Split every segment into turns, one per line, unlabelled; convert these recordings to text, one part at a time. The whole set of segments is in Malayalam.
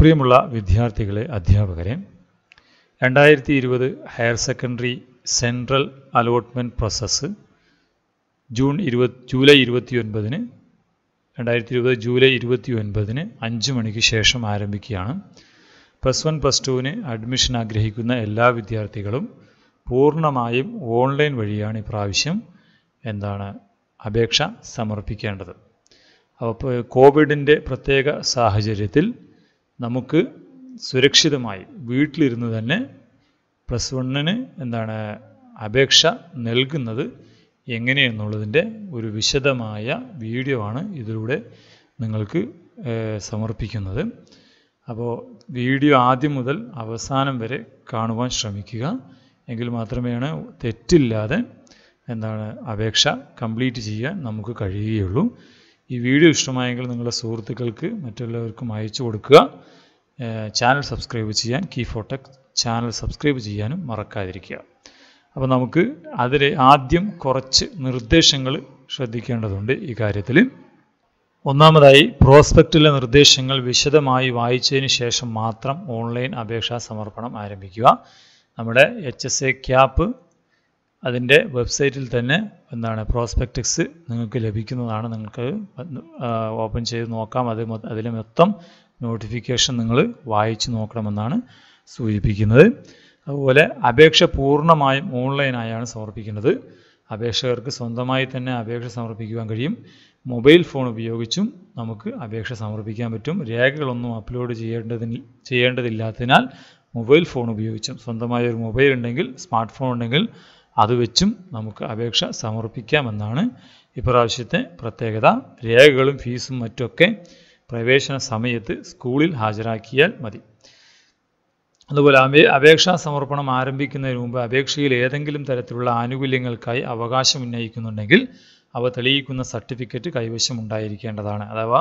പ്രിയമുള്ള വിദ്യാർത്ഥികളെ അധ്യാപകരെ രണ്ടായിരത്തി ഇരുപത് higher secondary central allotment process June ഇരുപത് ജൂലൈ ഒൻപതിന് രണ്ടായിരത്തി ഇരുപത് ജൂലൈ ഇരുപത്തി ഒൻപതിന് അഞ്ച് മണിക്ക് ശേഷം ആരംഭിക്കുകയാണ് പ്ലസ് വൺ പ്ലസ് ടുവിന് അഡ്മിഷൻ ആഗ്രഹിക്കുന്ന എല്ലാ വിദ്യാർത്ഥികളും പൂർണ്ണമായും ഓൺലൈൻ വഴിയാണ് ഇപ്രാവശ്യം എന്താണ് അപേക്ഷ സമർപ്പിക്കേണ്ടത് അപ്പോൾ കോവിഡിൻ്റെ പ്രത്യേക സാഹചര്യത്തിൽ നമുക്ക് സുരക്ഷിതമായി വീട്ടിലിരുന്ന് തന്നെ പ്ലസ് വണ്ണിന് എന്താണ് അപേക്ഷ നൽകുന്നത് എങ്ങനെയെന്നുള്ളതിൻ്റെ ഒരു വിശദമായ വീഡിയോ ആണ് ഇതിലൂടെ നിങ്ങൾക്ക് സമർപ്പിക്കുന്നത് അപ്പോൾ വീഡിയോ ആദ്യം മുതൽ അവസാനം വരെ കാണുവാൻ ശ്രമിക്കുക എങ്കിൽ മാത്രമേയാണ് തെറ്റില്ലാതെ എന്താണ് അപേക്ഷ കംപ്ലീറ്റ് ചെയ്യാൻ നമുക്ക് കഴിയുകയുള്ളൂ ഈ വീഡിയോ ഇഷ്ടമായെങ്കിൽ നിങ്ങളുടെ സുഹൃത്തുക്കൾക്ക് മറ്റുള്ളവർക്കും അയച്ചു കൊടുക്കുക ചാനൽ സബ്സ്ക്രൈബ് ചെയ്യാൻ കീ ഫോട്ടെക് ചാനൽ സബ്സ്ക്രൈബ് ചെയ്യാനും മറക്കാതിരിക്കുക അപ്പോൾ നമുക്ക് അതിൽ ആദ്യം കുറച്ച് നിർദ്ദേശങ്ങൾ ശ്രദ്ധിക്കേണ്ടതുണ്ട് ഈ കാര്യത്തിൽ ഒന്നാമതായി പ്രോസ്പെക്റ്റിലെ നിർദ്ദേശങ്ങൾ വിശദമായി വായിച്ചതിന് ശേഷം മാത്രം ഓൺലൈൻ അപേക്ഷാ സമർപ്പണം ആരംഭിക്കുക നമ്മുടെ എച്ച് എസ് എ ക്യാപ്പ് അതിൻ്റെ വെബ്സൈറ്റിൽ തന്നെ എന്താണ് പ്രോസ്പെക്ടിക്സ് നിങ്ങൾക്ക് ലഭിക്കുന്നതാണ് നിങ്ങൾക്ക് ഓപ്പൺ ചെയ്ത് നോക്കാം അത് അതിൽ മൊത്തം നോട്ടിഫിക്കേഷൻ നിങ്ങൾ വായിച്ചു നോക്കണമെന്നാണ് സൂചിപ്പിക്കുന്നത് അതുപോലെ അപേക്ഷ പൂർണ്ണമായും ഓൺലൈനായാണ് സമർപ്പിക്കുന്നത് അപേക്ഷകർക്ക് സ്വന്തമായി തന്നെ അപേക്ഷ സമർപ്പിക്കുവാൻ കഴിയും മൊബൈൽ ഫോൺ ഉപയോഗിച്ചും നമുക്ക് അപേക്ഷ സമർപ്പിക്കാൻ പറ്റും രേഖകളൊന്നും അപ്ലോഡ് ചെയ്യേണ്ടതിന് ചെയ്യേണ്ടതില്ലാത്തതിനാൽ മൊബൈൽ ഫോൺ ഉപയോഗിച്ചും സ്വന്തമായ ഒരു മൊബൈൽ ഉണ്ടെങ്കിൽ സ്മാർട്ട് ഫോൺ ഉണ്ടെങ്കിൽ അത് വെച്ചും നമുക്ക് അപേക്ഷ സമർപ്പിക്കാമെന്നാണ് ഇപ്രാവശ്യത്തെ പ്രത്യേകത രേഖകളും ഫീസും മറ്റൊക്കെ പ്രവേശന സമയത്ത് സ്കൂളിൽ ഹാജരാക്കിയാൽ മതി അതുപോലെ അപേക്ഷാ സമർപ്പണം ആരംഭിക്കുന്നതിന് മുമ്പ് അപേക്ഷയിൽ ഏതെങ്കിലും തരത്തിലുള്ള ആനുകൂല്യങ്ങൾക്കായി അവകാശം ഉന്നയിക്കുന്നുണ്ടെങ്കിൽ അവ തെളിയിക്കുന്ന സർട്ടിഫിക്കറ്റ് കൈവശം ഉണ്ടായിരിക്കേണ്ടതാണ് അഥവാ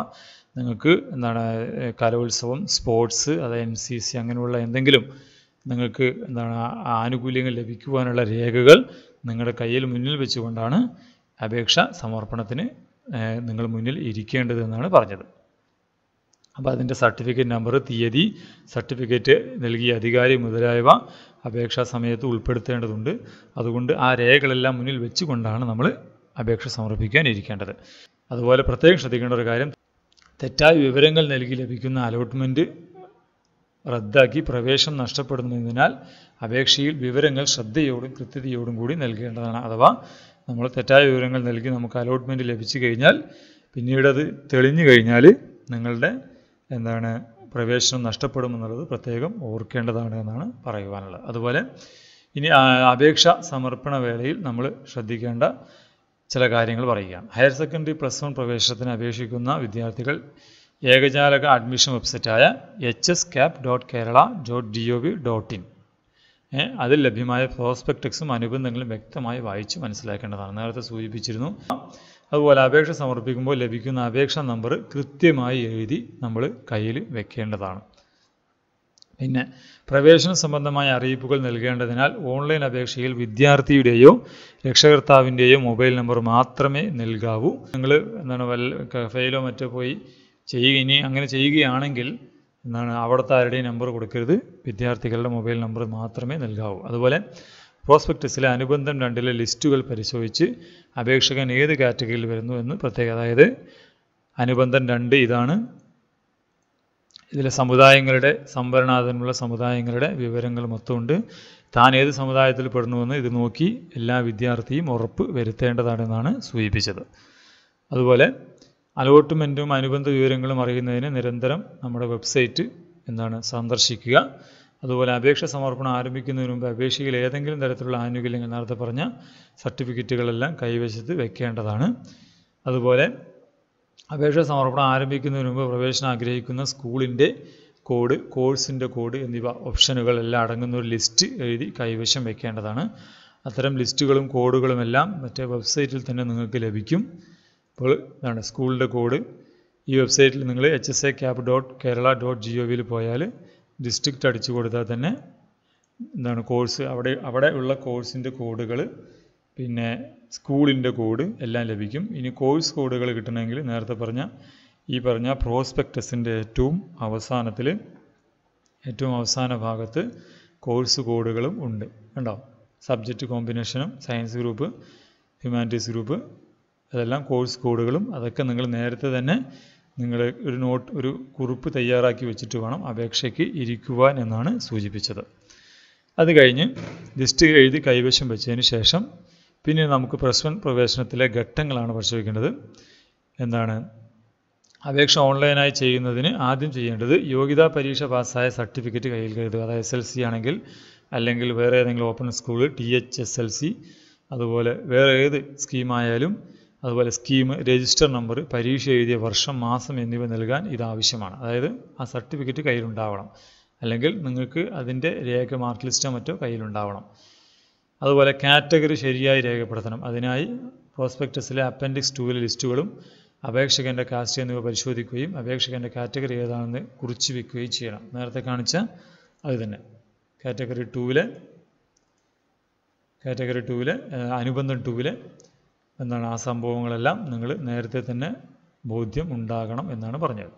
നിങ്ങൾക്ക് എന്താണ് കലോത്സവം സ്പോർട്സ് അതായത് എൻ സി സി അങ്ങനെയുള്ള എന്തെങ്കിലും നിങ്ങൾക്ക് എന്താണ് ആനുകൂല്യങ്ങൾ ലഭിക്കുവാനുള്ള രേഖകൾ നിങ്ങളുടെ കയ്യിൽ മുന്നിൽ വെച്ചുകൊണ്ടാണ് അപേക്ഷ സമർപ്പണത്തിന് നിങ്ങൾ മുന്നിൽ ഇരിക്കേണ്ടത് എന്നാണ് പറഞ്ഞത് അപ്പോൾ അതിൻ്റെ സർട്ടിഫിക്കറ്റ് നമ്പർ തീയതി സർട്ടിഫിക്കറ്റ് നൽകിയ അധികാരി മുതലായവ അപേക്ഷാ സമയത്ത് ഉൾപ്പെടുത്തേണ്ടതുണ്ട് അതുകൊണ്ട് ആ രേഖകളെല്ലാം മുന്നിൽ വെച്ചുകൊണ്ടാണ് നമ്മൾ അപേക്ഷ സമർപ്പിക്കാൻ ഇരിക്കേണ്ടത് അതുപോലെ പ്രത്യേകം ശ്രദ്ധിക്കേണ്ട ഒരു കാര്യം തെറ്റായ വിവരങ്ങൾ നൽകി ലഭിക്കുന്ന അലോട്ട്മെൻറ്റ് റദ്ദാക്കി പ്രവേശം നഷ്ടപ്പെടുന്നതിനാൽ അപേക്ഷയിൽ വിവരങ്ങൾ ശ്രദ്ധയോടും കൃത്യതയോടും കൂടി നൽകേണ്ടതാണ് അഥവാ നമ്മൾ തെറ്റായ വിവരങ്ങൾ നൽകി നമുക്ക് അലോട്ട്മെൻ്റ് ലഭിച്ചു കഴിഞ്ഞാൽ പിന്നീട് അത് തെളിഞ്ഞു കഴിഞ്ഞാൽ നിങ്ങളുടെ എന്താണ് പ്രവേശനം നഷ്ടപ്പെടുമെന്നുള്ളത് പ്രത്യേകം ഓർക്കേണ്ടതാണ് എന്നാണ് പറയുവാനുള്ളത് അതുപോലെ ഇനി അപേക്ഷ സമർപ്പണ വേളയിൽ നമ്മൾ ശ്രദ്ധിക്കേണ്ട ചില കാര്യങ്ങൾ പറയുകയാണ് ഹയർ സെക്കൻഡറി പ്ലസ് വൺ പ്രവേശനത്തിന് അപേക്ഷിക്കുന്ന വിദ്യാർത്ഥികൾ ഏകജാലക അഡ്മിഷൻ വെബ്സൈറ്റായ H S cap dot Kerala dot D O V dot in അതിൽ ലഭ്യമായ പ്രോസ്പെക്ടക്സും അനുബന്ധങ്ങളും വ്യക്തമായി വായിച്ച് മനസ്സിലാക്കേണ്ടതാണ് നേരത്തെ സൂചിപ്പിച്ചിരുന്നു അതുപോലെ അപേക്ഷ സമർപ്പിക്കുമ്പോൾ ലഭിക്കുന്ന അപേക്ഷ നമ്പർ കൃത്യമായി എഴുതി നമ്മൾ കയ്യിൽ വെക്കേണ്ടതാണ് പിന്നെ പ്രവേശന സംബന്ധമായ അറിയിപ്പുകൾ നൽകേണ്ടതിനാൽ ഓൺലൈൻ അപേക്ഷയിൽ വിദ്യാർത്ഥിയുടെയോ രക്ഷകർത്താവിൻ്റെയോ മൊബൈൽ നമ്പർ മാത്രമേ നൽകാവൂ നിങ്ങൾ എന്താണ് വല്ല കഫയിലോ മറ്റോ പോയി ചെയ്യുക ഇനി അങ്ങനെ ചെയ്യുകയാണെങ്കിൽ എന്നാണ് അവിടുത്തെ ആരുടെയും നമ്പർ കൊടുക്കരുത് വിദ്യാർത്ഥികളുടെ മൊബൈൽ നമ്പർ മാത്രമേ നൽകാവൂ അതുപോലെ പ്രോസ്പെക്ടസിലെ അനുബന്ധം രണ്ടിലെ ലിസ്റ്റുകൾ പരിശോധിച്ച് അപേക്ഷകൻ ഏത് കാറ്റഗറിയിൽ വരുന്നു എന്ന് പ്രത്യേക അതായത് അനുബന്ധം രണ്ട് ഇതാണ് ഇതിലെ സമുദായങ്ങളുടെ സംവരണാധീനമുള്ള സമുദായങ്ങളുടെ വിവരങ്ങൾ മൊത്തമുണ്ട് താൻ ഏത് സമുദായത്തിൽ പെടുന്നുവെന്ന് ഇത് നോക്കി എല്ലാ വിദ്യാർത്ഥിയും ഉറപ്പ് വരുത്തേണ്ടതാണെന്നാണ് സൂചിപ്പിച്ചത് അതുപോലെ അലോട്ട്മെൻറ്റും അനുബന്ധ വിവരങ്ങളും അറിയുന്നതിന് നിരന്തരം നമ്മുടെ വെബ്സൈറ്റ് എന്താണ് സന്ദർശിക്കുക അതുപോലെ അപേക്ഷ സമർപ്പണം ആരംഭിക്കുന്നതിന് മുമ്പ് അപേക്ഷയിൽ ഏതെങ്കിലും തരത്തിലുള്ള ആനുകൂല്യങ്ങൾ നേരത്തെ പറഞ്ഞ സർട്ടിഫിക്കറ്റുകളെല്ലാം കൈവശത്ത് വെക്കേണ്ടതാണ് അതുപോലെ അപേക്ഷ സമർപ്പണം ആരംഭിക്കുന്നതിന് മുമ്പ് പ്രവേശനം ആഗ്രഹിക്കുന്ന സ്കൂളിൻ്റെ കോഡ് കോഴ്സിൻ്റെ കോഡ് എന്നിവ ഓപ്ഷനുകൾ എല്ലാം അടങ്ങുന്ന ഒരു ലിസ്റ്റ് എഴുതി കൈവശം വെക്കേണ്ടതാണ് അത്തരം ലിസ്റ്റുകളും കോഡുകളുമെല്ലാം മറ്റേ വെബ്സൈറ്റിൽ തന്നെ നിങ്ങൾക്ക് ലഭിക്കും അപ്പോൾ ഇതാണ് സ്കൂളിൻ്റെ കോഡ് ഈ വെബ്സൈറ്റിൽ നിങ്ങൾ H S A cap dot Kerala dot G O വിയിൽ പോയാൽ ഡിസ്ട്രിക്റ്റ് അടിച്ചു കൊടുത്താൽ തന്നെ എന്താണ് കോഴ്സ് അവിടെ അവിടെ ഉള്ള കോഴ്സിൻ്റെ കോഡുകൾ പിന്നെ സ്കൂളിൻ്റെ കോഡ് എല്ലാം ലഭിക്കും ഇനി കോഴ്സ് കോഡുകൾ കിട്ടണമെങ്കിൽ നേരത്തെ പറഞ്ഞ ഈ പറഞ്ഞ പ്രോസ്പെക്ടസിൻ്റെ ഏറ്റവും അവസാനത്തിൽ ഏറ്റവും അവസാന ഭാഗത്ത് കോഴ്സ് കോഡുകളും ഉണ്ട് കണ്ടോ സബ്ജക്റ്റ് കോമ്പിനേഷനും സയൻസ് ഗ്രൂപ്പ് ഹ്യൂമാനിറ്റീസ് ഗ്രൂപ്പ് അതെല്ലാം കോഴ്സ് കോഡുകളും അതൊക്കെ നിങ്ങൾ നേരത്തെ തന്നെ നിങ്ങൾ ഒരു നോട്ട് ഒരു കുറിപ്പ് തയ്യാറാക്കി വെച്ചിട്ട് വേണം അപേക്ഷയ്ക്ക് ഇരിക്കുവാൻ എന്നാണ് സൂചിപ്പിച്ചത് അത് കഴിഞ്ഞ് ലിസ്റ്റ് എഴുതി കൈവശം വെച്ചതിന് ശേഷം പിന്നെ നമുക്ക് പ്ലസ് വൺ പ്രവേശനത്തിലെ ഘട്ടങ്ങളാണ് പരിശോധിക്കേണ്ടത് എന്താണ് അപേക്ഷ ഓൺലൈനായി ചെയ്യുന്നതിന് ആദ്യം ചെയ്യേണ്ടത് യോഗ്യതാ പരീക്ഷ പാസ്സായ സർട്ടിഫിക്കറ്റ് കയ്യിൽ കരുതുക അതായത് എസ് എൽ സി ആണെങ്കിൽ അല്ലെങ്കിൽ വേറെ ഏതെങ്കിലും open school T H S L C അതുപോലെ വേറെ ഏത് സ്കീമായാലും അതുപോലെ സ്കീം രജിസ്റ്റർ നമ്പർ പരീക്ഷ എഴുതിയ വർഷം മാസം എന്നിവ നൽകാൻ ഇത് ആവശ്യമാണ് അതായത് ആ സർട്ടിഫിക്കറ്റ് കയ്യിലുണ്ടാവണം അല്ലെങ്കിൽ നിങ്ങൾക്ക് അതിൻ്റെ രേഖ മാർക്ക് ലിസ്റ്റോ മറ്റോ കയ്യിലുണ്ടാവണം അതുപോലെ കാറ്റഗറി ശരിയായി രേഖപ്പെടുത്തണം അതിനായി പ്രോസ്പെക്ടസിലെ അപ്പൻഡിക്സ് ടൂവിലെ ലിസ്റ്റുകളും അപേക്ഷകൻ്റെ കാസ്റ്റ് എന്നിവ പരിശോധിക്കുകയും അപേക്ഷകൻ്റെ കാറ്റഗറി ഏതാണെന്ന് കുറിച്ച് വെക്കുകയും ചെയ്യണം നേരത്തെ കാണിച്ച അത് തന്നെ കാറ്റഗറി ടൂവിലെ കാറ്റഗറി ടൂവിലെ അനുബന്ധം ടൂവിലെ എന്നാണ് ആ സംഭവങ്ങളെല്ലാം നിങ്ങൾ നേരത്തെ തന്നെ ബോധ്യം ഉണ്ടാകണം എന്നാണ് പറഞ്ഞത്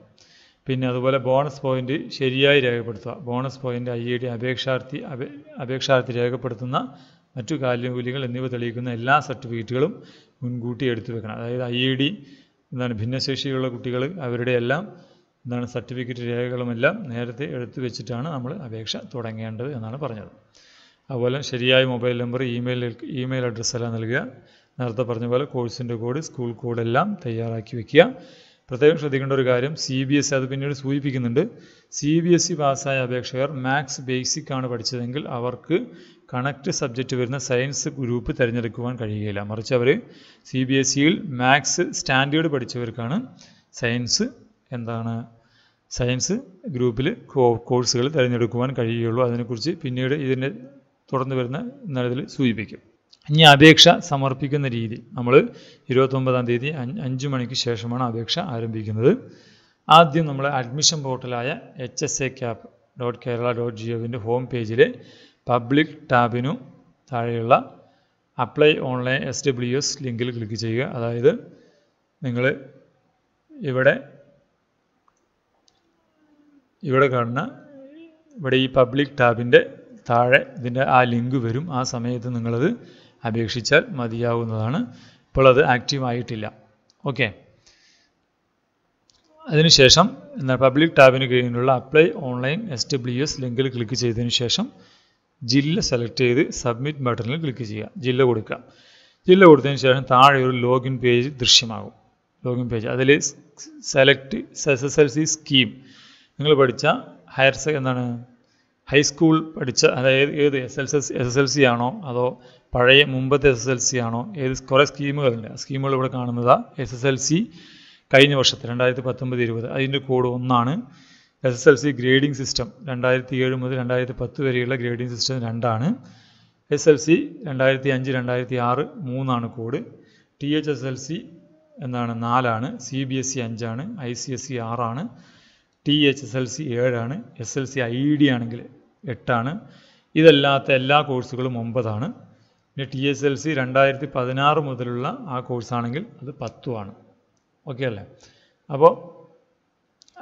പിന്നെ അതുപോലെ ബോണസ് പോയിന്റ് ശരിയായി രേഖപ്പെടുത്തുക ബോണസ് പോയിന്റ് ഐ ഡി അപേക്ഷാർത്ഥി അപേക്ഷാർത്ഥി രേഖപ്പെടുത്തുന്ന മറ്റു കാലുകൂലികൾ എന്നിവ തെളിയിക്കുന്ന എല്ലാ സർട്ടിഫിക്കറ്റുകളും മുൻകൂട്ടി എടുത്തു വെക്കണം അതായത് ഐ ഡി എന്താണ് ഭിന്നശേഷിയുള്ള കുട്ടികൾ അവരുടെ എല്ലാം എന്താണ് സർട്ടിഫിക്കറ്റ് രേഖകളുമെല്ലാം നേരത്തെ എടുത്തു വെച്ചിട്ടാണ് നമ്മൾ അപേക്ഷ തുടങ്ങേണ്ടത് എന്നാണ് പറഞ്ഞത് അതുപോലെ ശരിയായ മൊബൈൽ നമ്പർ ഇമെയിൽ ഇമെയിൽ അഡ്രസ്സെല്ലാം നൽകുക നേരത്തെ പറഞ്ഞ പോലെ കോഴ്സിൻ്റെ കോഡ് സ്കൂൾ കോഡെല്ലാം തയ്യാറാക്കി വെക്കുക പ്രത്യേകം ശ്രദ്ധിക്കേണ്ട ഒരു കാര്യം സി ബി എസ് അത് പിന്നീട് സൂചിപ്പിക്കുന്നുണ്ട് സി ബി എസ് ഇ പാസ്സായ അപേക്ഷകർ മാത്സ് ബേസിക് ആണ് പഠിച്ചതെങ്കിൽ അവർക്ക് കണക്ട് സബ്ജക്റ്റ് വരുന്ന സയൻസ് ഗ്രൂപ്പ് തിരഞ്ഞെടുക്കുവാൻ കഴിയുകയില്ല മറിച്ച് അവർ സി ബി എസ് ഇയിൽ മാത്സ് സ്റ്റാൻഡേർഡ് പഠിച്ചവർക്കാണ് സയൻസ് എന്താണ് സയൻസ് ഗ്രൂപ്പിൽ കോഴ്സുകൾ തിരഞ്ഞെടുക്കുവാൻ കഴിയുകയുള്ളൂ അതിനെക്കുറിച്ച് പിന്നീട് ഇതിൻ്റെ തുടർന്ന് വരുന്ന നിലവിൽ സൂചിപ്പിക്കും ഇനി അപേക്ഷ സമർപ്പിക്കുന്ന രീതി നമ്മൾ ഇരുപത്തൊമ്പതാം തീയതി അഞ്ച് മണിക്ക് ശേഷമാണ് അപേക്ഷ ആരംഭിക്കുന്നത് ആദ്യം നമ്മൾ അഡ്മിഷൻ പോർട്ടലായ H S A cap dot Kerala dot ജിഒവിൻ്റെ ഹോം പേജിലെ പബ്ലിക് ടാബിനു താഴെയുള്ള apply online S W S ലിങ്കിൽ ക്ലിക്ക് ചെയ്യുക അതായത് നിങ്ങൾ ഇവിടെ ഇവിടെ കാണുന്ന ഇവിടെ ഈ പബ്ലിക് ടാബിൻ്റെ താഴെ ഇതിൻ്റെ ആ ലിങ്ക് വരും ആ സമയത്ത് നിങ്ങളത് അപേക്ഷിച്ചാൽ മതിയാവുന്നതാണ് ഇപ്പോൾ അത് ആക്റ്റീവായിട്ടില്ല ഓക്കെ അതിനുശേഷം എന്നാൽ പബ്ലിക് ടാബിന് കീഴിലുള്ള apply online S W S ലിങ്കിൽ ക്ലിക്ക് ചെയ്തതിന് ശേഷം ജില്ല സെലക്ട് ചെയ്ത് സബ്മിറ്റ് ബട്ടണിൽ ക്ലിക്ക് ചെയ്യുക ജില്ല കൊടുക്കുക ജില്ല കൊടുത്തതിന് ശേഷം താഴെ ഒരു ലോഗിൻ പേജ് ദൃശ്യമാകും ലോഗിൻ പേജ് അതിൽ select S S L C scheme നിങ്ങൾ പഠിച്ച ഹയർ എന്താണ് ഹൈസ്കൂൾ പഠിച്ച അതായത് ഏത് S L S S S L C ആണോ അതോ പഴയ മുമ്പത്തെ എസ് എസ് എൽ സി ആണോ ഏത് കുറേ സ്കീമുകളുണ്ട് സ്കീമുകൾ ഇവിടെ കാണുന്നത് എസ് എസ് എൽ സി കഴിഞ്ഞ വർഷത്തെ രണ്ടായിരത്തി പത്തൊമ്പത് ഇരുപത് അതിൻ്റെ കോഡ് ഒന്നാണ് S S L C grading system രണ്ടായിരത്തി ഏഴ് മുതൽ രണ്ടായിരത്തി പത്ത് വരെയുള്ള ഗ്രേഡിംഗ് സിസ്റ്റം രണ്ടാണ് എസ് എൽ സി രണ്ടായിരത്തി അഞ്ച് രണ്ടായിരത്തി ആറ് മൂന്നാണ് code T H S L C എന്നാണ് നാലാണ് സി ബി എസ് സി അഞ്ചാണ് ഐ സി എസ് സി ആറാണ് T H S L C ഏഴാണ് S L C I D ആണെങ്കിൽ എട്ടാണ് ഇതല്ലാത്ത എല്ലാ കോഴ്സുകളും ഒമ്പതാണ് പിന്നെ ടി എസ് എൽ സി രണ്ടായിരത്തി പതിനാറ് മുതലുള്ള ആ കോഴ്സാണെങ്കിൽ അത് പത്തുമാണ് ഓക്കെ അല്ലേ അപ്പോൾ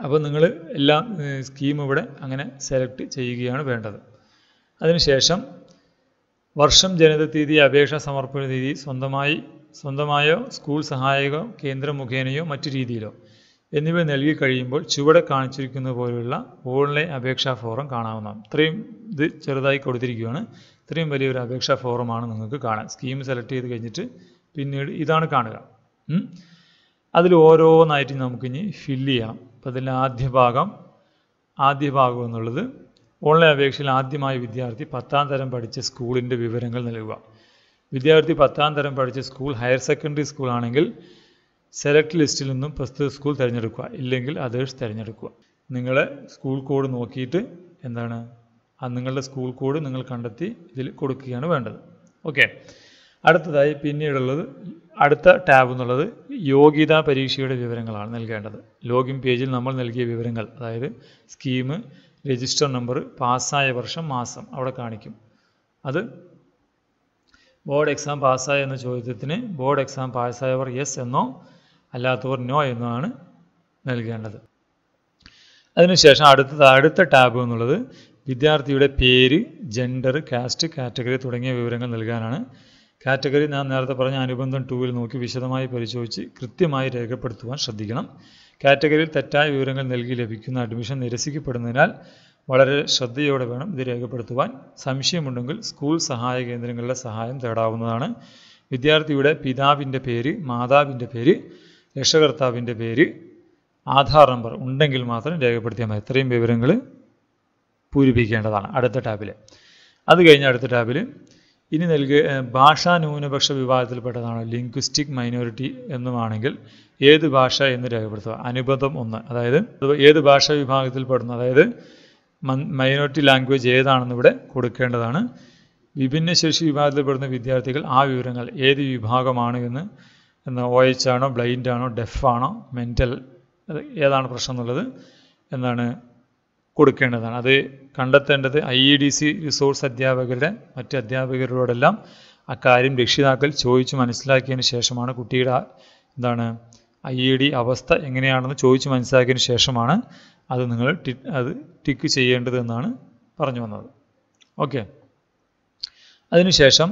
അപ്പോൾ നിങ്ങൾ എല്ലാ സ്കീം ഇവിടെ അങ്ങനെ സെലക്ട് ചെയ്യുകയാണ് വേണ്ടത് അതിനുശേഷം വർഷം ജനിത തീയതി അപേക്ഷ സമർപ്പണ തീയതി സ്വന്തമായി സ്വന്തമായോ സ്കൂൾ സഹായകോ കേന്ദ്ര മുഖേനയോ മറ്റു രീതിയിലോ എന്നിവ നൽകി കഴിയുമ്പോൾ ചുവടെ കാണിച്ചിരിക്കുന്ന പോലെയുള്ള ഓൺലൈൻ അപേക്ഷാ ഫോറം കാണാവുന്നതാണ് ഇത്രയും ഇത് ചെറുതായി കൊടുത്തിരിക്കുകയാണ് ഇത്രയും വലിയൊരു അപേക്ഷാ ഫോറമാണ് നിങ്ങൾക്ക് കാണാൻ സ്കീം സെലക്ട് ചെയ്ത് കഴിഞ്ഞിട്ട് പിന്നീട് ഇതാണ് കാണുക അതിൽ ഓരോന്നായിട്ട് നമുക്കിനി ഫില്ല് ചെയ്യാം അപ്പോൾ അതിൻ്റെ ആദ്യ ഭാഗം ആദ്യ ഭാഗം എന്നുള്ളത് ഓൺലൈൻ അപേക്ഷയിൽ ആദ്യമായി വിദ്യാർത്ഥി പത്താം തരം പഠിച്ച സ്കൂളിൻ്റെ വിവരങ്ങൾ നൽകുക വിദ്യാർത്ഥി പത്താം തരം പഠിച്ച സ്കൂൾ ഹയർ സെക്കൻഡറി സ്കൂളാണെങ്കിൽ സെലക്ട് ലിസ്റ്റിൽ നിന്നും പ്രസ്തുത സ്കൂൾ തിരഞ്ഞെടുക്കുക ഇല്ലെങ്കിൽ അതേഴ്സ് തിരഞ്ഞെടുക്കുക നിങ്ങളെ സ്കൂൾ കോഡ് നോക്കിയിട്ട് എന്താണ് ആ നിങ്ങളുടെ സ്കൂൾ കോഡ് നിങ്ങൾ കണ്ടെത്തി ഇതിൽ കൊടുക്കുകയാണ് വേണ്ടത് ഓക്കെ അടുത്തതായി പിന്നീടുള്ളത് അടുത്ത ടാബ് എന്നുള്ളത് യോഗ്യതാ പരീക്ഷയുടെ വിവരങ്ങളാണ് നൽകേണ്ടത് ലോഗിൻ പേജിൽ നമ്മൾ നൽകിയ വിവരങ്ങൾ അതായത് സ്കീം രജിസ്റ്റർ നമ്പർ പാസ്സായ വർഷം മാസം അവിടെ കാണിക്കും അത് ബോർഡ് എക്സാം പാസ്സായ എന്ന ചോദ്യത്തിന് ബോർഡ് എക്സാം പാസ്സായവർ യെസ് എന്നോ അല്ലാത്തവർ നോ എന്നാണ് നൽകേണ്ടത് അതിനുശേഷം അടുത്തത് അടുത്ത ടാബ് എന്നുള്ളത് വിദ്യാർത്ഥിയുടെ പേര് ജെൻഡർ കാസ്റ്റ് കാറ്റഗറി തുടങ്ങിയ വിവരങ്ങൾ നൽകാനാണ് കാറ്റഗറി ഞാൻ നേരത്തെ പറഞ്ഞ അനുബന്ധം ടൂവിൽ നോക്കി വിശദമായി പരിശോധിച്ച് കൃത്യമായി രേഖപ്പെടുത്തുവാൻ ശ്രദ്ധിക്കണം കാറ്റഗറിയിൽ തെറ്റായ വിവരങ്ങൾ നൽകി ലഭിക്കുന്ന അഡ്മിഷൻ നിരസിക്കപ്പെടുന്നതിനാൽ വളരെ ശ്രദ്ധയോടെ വേണം ഇത് രേഖപ്പെടുത്തുവാൻ സംശയമുണ്ടെങ്കിൽ സ്കൂൾ സഹായ കേന്ദ്രങ്ങളിലെ സഹായം തേടാവുന്നതാണ് വിദ്യാർത്ഥിയുടെ പിതാവിൻ്റെ പേര് മാതാവിൻ്റെ പേര് രക്ഷകർത്താവിൻ്റെ പേര് ആധാർ നമ്പർ ഉണ്ടെങ്കിൽ മാത്രം രേഖപ്പെടുത്തിയാൽ മതി ഇത്രയും വിവരങ്ങൾ പൂരിപ്പിക്കേണ്ടതാണ് അടുത്ത ടാബിൽ അത് കഴിഞ്ഞ അടുത്ത ടാബിൽ ഇനി നൽകിയ ഭാഷാ ന്യൂനപക്ഷ വിഭാഗത്തിൽപ്പെട്ടതാണ് ലിംഗ്വിസ്റ്റിക് മൈനോറിറ്റി എന്നുമാണെങ്കിൽ ഏത് ഭാഷ എന്ന് രേഖപ്പെടുത്തുക അനുബന്ധം ഒന്ന് അതായത് ഏത് ഭാഷാ വിഭാഗത്തിൽപ്പെടുന്ന അതായത് മൈനോറിറ്റി ലാംഗ്വേജ് ഏതാണെന്ന് ഇവിടെ കൊടുക്കേണ്ടതാണ് ശേഷി വിഭാഗത്തിൽപ്പെടുന്ന വിദ്യാർത്ഥികൾ ആ വിവരങ്ങൾ ഏത് വിഭാഗമാണ് എന്ന് എന്ന് ഒ എച്ച് ആണോ ബ്ലൈൻഡ് ആണോ ഡെഫ് ആണോ മെൻ്റൽ അത് ഏതാണ് പ്രശ്നം എന്നുള്ളത് എന്നാണ് കൊടുക്കേണ്ടതാണ് അത് കണ്ടെത്തേണ്ടത് I E D C resource അധ്യാപകരുടെ മറ്റ് അധ്യാപകരോടെല്ലാം അക്കാര്യം രക്ഷിതാക്കൾ ചോദിച്ചു മനസ്സിലാക്കിയതിന് ശേഷമാണ് കുട്ടിയുടെ എന്താണ് ഐ ഇ ഡി അവസ്ഥ എങ്ങനെയാണെന്ന് ചോദിച്ചു മനസ്സിലാക്കിയതിന് ശേഷമാണ് അത് നിങ്ങൾ ടി അത് ടിക്ക് ചെയ്യേണ്ടത് എന്നാണ് പറഞ്ഞു വന്നത് ഓക്കെ അതിനുശേഷം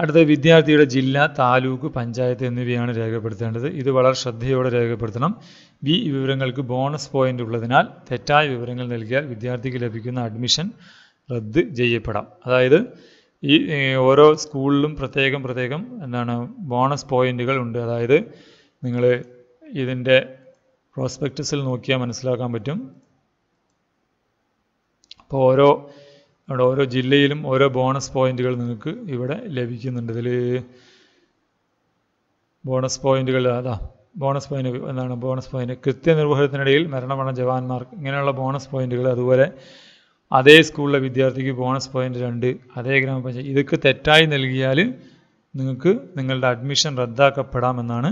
അടുത്ത വിദ്യാർത്ഥിയുടെ ജില്ല താലൂക്ക് പഞ്ചായത്ത് എന്നിവയാണ് രേഖപ്പെടുത്തേണ്ടത് ഇത് വളരെ ശ്രദ്ധയോടെ രേഖപ്പെടുത്തണം ബി വിവരങ്ങൾക്ക് ബോണസ് പോയിന്റ് ഉള്ളതിനാൽ തെറ്റായ വിവരങ്ങൾ നൽകിയാൽ വിദ്യാർത്ഥിക്ക് ലഭിക്കുന്ന അഡ്മിഷൻ റദ്ദ് ചെയ്യപ്പെടാം അതായത് ഈ ഓരോ സ്കൂളിലും പ്രത്യേകം പ്രത്യേകം എന്താണ് ബോണസ് പോയിന്റുകൾ ഉണ്ട് അതായത് നിങ്ങൾ ഇതിൻ്റെ പ്രോസ്പെക്റ്റസിൽ നോക്കിയാൽ മനസ്സിലാക്കാൻ പറ്റും അപ്പോൾ ഓരോ അവിടെ ഓരോ ജില്ലയിലും ഓരോ ബോണസ് പോയിന്റുകൾ നിങ്ങൾക്ക് ഇവിടെ ലഭിക്കുന്നുണ്ട് ഇതിൽ ബോണസ് പോയിന്റുകൾ അതാ ബോണസ് പോയിന്റ് എന്താണ് ബോണസ് പോയിന്റ് കൃത്യനിർവഹണത്തിനിടയിൽ മരണമടഞ്ഞ ജവാന്മാർക്ക് ഇങ്ങനെയുള്ള ബോണസ് പോയിന്റുകൾ അതുപോലെ അതേ സ്കൂളിലെ വിദ്യാർത്ഥിക്ക് ബോണസ് പോയിന്റ് രണ്ട് അതേ ഗ്രാമപഞ്ചായത്ത് ഇതൊക്കെ തെറ്റായി നൽകിയാൽ നിങ്ങൾക്ക് നിങ്ങളുടെ അഡ്മിഷൻ റദ്ദാക്കപ്പെടാമെന്നാണ്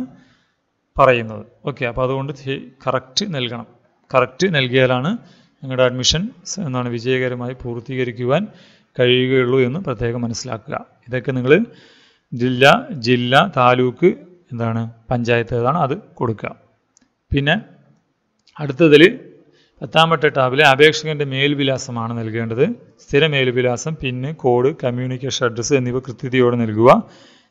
പറയുന്നത് ഓക്കെ അപ്പോൾ അതുകൊണ്ട് കറക്റ്റ് നൽകണം കറക്റ്റ് നൽകിയാലാണ് നിങ്ങളുടെ അഡ്മിഷൻ എന്നാണ് വിജയകരമായി പൂർത്തീകരിക്കുവാൻ കഴിയുകയുള്ളൂ എന്ന് പ്രത്യേകം മനസ്സിലാക്കുക ഇതൊക്കെ നിങ്ങൾ ജില്ല ജില്ല താലൂക്ക് എന്താണ് പഞ്ചായത്ത് ഏതാണ് അത് കൊടുക്കുക പിന്നെ അടുത്തതിൽ പത്താമത്തെ ടാബിലെ അപേക്ഷകൻ്റെ മേൽവിലാസമാണ് നൽകേണ്ടത് സ്ഥിര മേൽവിലാസം പിന്നെ കോഡ് കമ്മ്യൂണിക്കേഷൻ അഡ്രസ്സ് എന്നിവ കൃത്യതയോടെ നൽകുക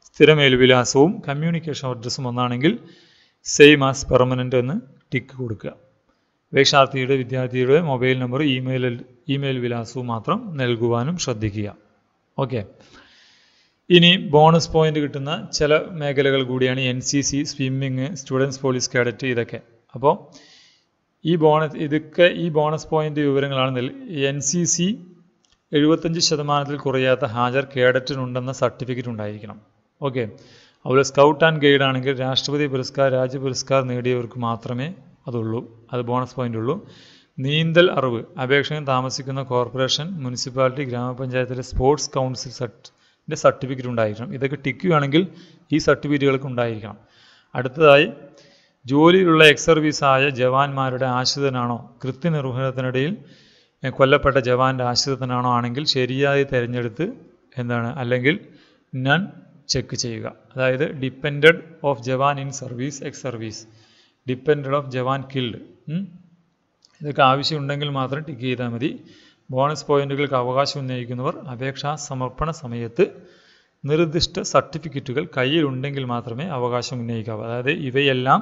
സ്ഥിര മേൽവിലാസവും കമ്മ്യൂണിക്കേഷൻ അഡ്രസ്സും ഒന്നാണെങ്കിൽ സെയിം ആസ് പെർമനൻ്റ് എന്ന് ടിക്ക് കൊടുക്കുക പരീക്ഷാർത്ഥിയുടെ വിദ്യാർത്ഥിയുടെ മൊബൈൽ നമ്പർ ഇമെയിൽ ഇമെയിൽ വിലാസവും മാത്രം നൽകുവാനും ശ്രദ്ധിക്കുക ഓക്കെ ഇനി ബോണസ് പോയിന്റ് കിട്ടുന്ന ചില മേഖലകൾ കൂടിയാണ് N C C swimming students police cadet ഇതൊക്കെ അപ്പോൾ ഈ ബോണസ് ഇതൊക്കെ ഈ ബോണസ് പോയിന്റ് വിവരങ്ങളാണ് എൻ സി സി എഴുപത്തഞ്ച് ശതമാനത്തിൽ കുറയാത്ത ഹാജർ കേഡറ്റിനുണ്ടെന്ന സർട്ടിഫിക്കറ്റ് ഉണ്ടായിരിക്കണം ഓക്കെ അതുപോലെ സ്കൗട്ട് ആൻഡ് ഗൈഡ് ആണെങ്കിൽ രാഷ്ട്രപതി പുരസ്കാർ രാജ്യ പുരസ്കാർ നേടിയവർക്ക് മാത്രമേ അതുള്ളൂ അത് ബോണസ് പോയിന്റ് ഉള്ളൂ നീന്തൽ അറിവ് അപേക്ഷകൻ താമസിക്കുന്ന കോർപ്പറേഷൻ മുനിസിപ്പാലിറ്റി ഗ്രാമപഞ്ചായത്തിലെ സ്പോർട്സ് കൗൺസിൽ സർട്ടിൻ്റെ സർട്ടിഫിക്കറ്റ് ഉണ്ടായിരിക്കണം ഇതൊക്കെ ടിക്കുകയാണെങ്കിൽ ഈ സർട്ടിഫിക്കറ്റുകൾക്ക് ഉണ്ടായിരിക്കണം അടുത്തതായി ജോലിയിലുള്ള എക്സ് സർവീസായ ജവാന്മാരുടെ ആശ്രിതനാണോ കൃത്യനിർവഹണത്തിനിടയിൽ കൊല്ലപ്പെട്ട ജവാന്റെ ആശ്രിതനാണോ ആണെങ്കിൽ ശരിയായി തിരഞ്ഞെടുത്ത് എന്താണ് അല്ലെങ്കിൽ നൺ ചെക്ക് ചെയ്യുക അതായത് depended of jawan in service ex service depend of jawan killed ഇതൊക്കെ ആവശ്യമുണ്ടെങ്കിൽ മാത്രം ടിക്ക് ചെയ്താൽ മതി ബോണസ് പോയിന്റുകൾക്ക് അവകാശം ഉന്നയിക്കുന്നവർ അപേക്ഷാ സമർപ്പണ സമയത്ത് നിർദ്ദിഷ്ട സർട്ടിഫിക്കറ്റുകൾ കയ്യിലുണ്ടെങ്കിൽ മാത്രമേ അവകാശം ഉന്നയിക്കാവൂ അതായത് ഇവയെല്ലാം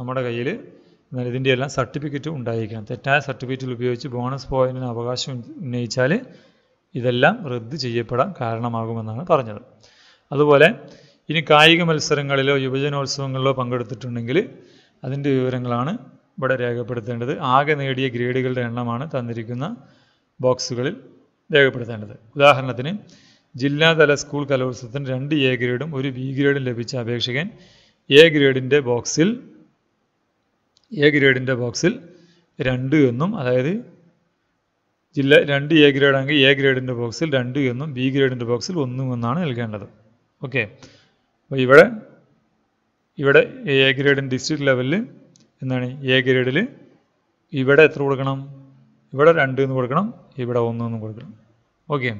നമ്മുടെ കയ്യിൽ എന്നാൽ ഇതിൻ്റെ എല്ലാം സർട്ടിഫിക്കറ്റ് ഉണ്ടായിരിക്കണം തെറ്റായ സർട്ടിഫിക്കറ്റുകൾ ഉപയോഗിച്ച് ബോണസ് പോയിന്റിന് അവകാശം ഉന്നയിച്ചാൽ ഇതെല്ലാം റദ്ദ് ചെയ്യപ്പെടാൻ കാരണമാകുമെന്നാണ് പറഞ്ഞത് അതുപോലെ ഇനി കായിക മത്സരങ്ങളിലോ യുവജനോത്സവങ്ങളിലോ പങ്കെടുത്തിട്ടുണ്ടെങ്കിൽ അതിൻ്റെ വിവരങ്ങളാണ് ഇവിടെ രേഖപ്പെടുത്തേണ്ടത് ആകെ നേടിയ ഗ്രേഡുകളുടെ എണ്ണമാണ് തന്നിരിക്കുന്ന ബോക്സുകളിൽ രേഖപ്പെടുത്തേണ്ടത് ഉദാഹരണത്തിന് ജില്ലാതല സ്കൂൾ കലോത്സവത്തിന് രണ്ട് എ ഗ്രേഡും ഒരു ബി ഗ്രേഡും ലഭിച്ച അപേക്ഷകൻ എ ഗ്രേഡിൻ്റെ ബോക്സിൽ എ ഗ്രേഡിൻ്റെ ബോക്സിൽ രണ്ട് എന്നും അതായത് ജില്ല രണ്ട് എ ഗ്രേഡാണെങ്കിൽ എ ഗ്രേഡിൻ്റെ ബോക്സിൽ രണ്ട് എന്നും ബി ഗ്രേഡിൻ്റെ ബോക്സിൽ ഒന്നും എന്നാണ് നൽകേണ്ടത് ഓക്കെ അപ്പോൾ ഇവിടെ ഇവിടെ എ ഗ്രേഡിന് ഡിസ്ട്രിക്ട് ലെവലിൽ എന്താണ് എ ഗ്രേഡിൽ ഇവിടെ എത്ര കൊടുക്കണം ഇവിടെ രണ്ട് എന്ന് കൊടുക്കണം ഇവിടെ ഒന്ന് എന്ന് കൊടുക്കണം ഓക്കെ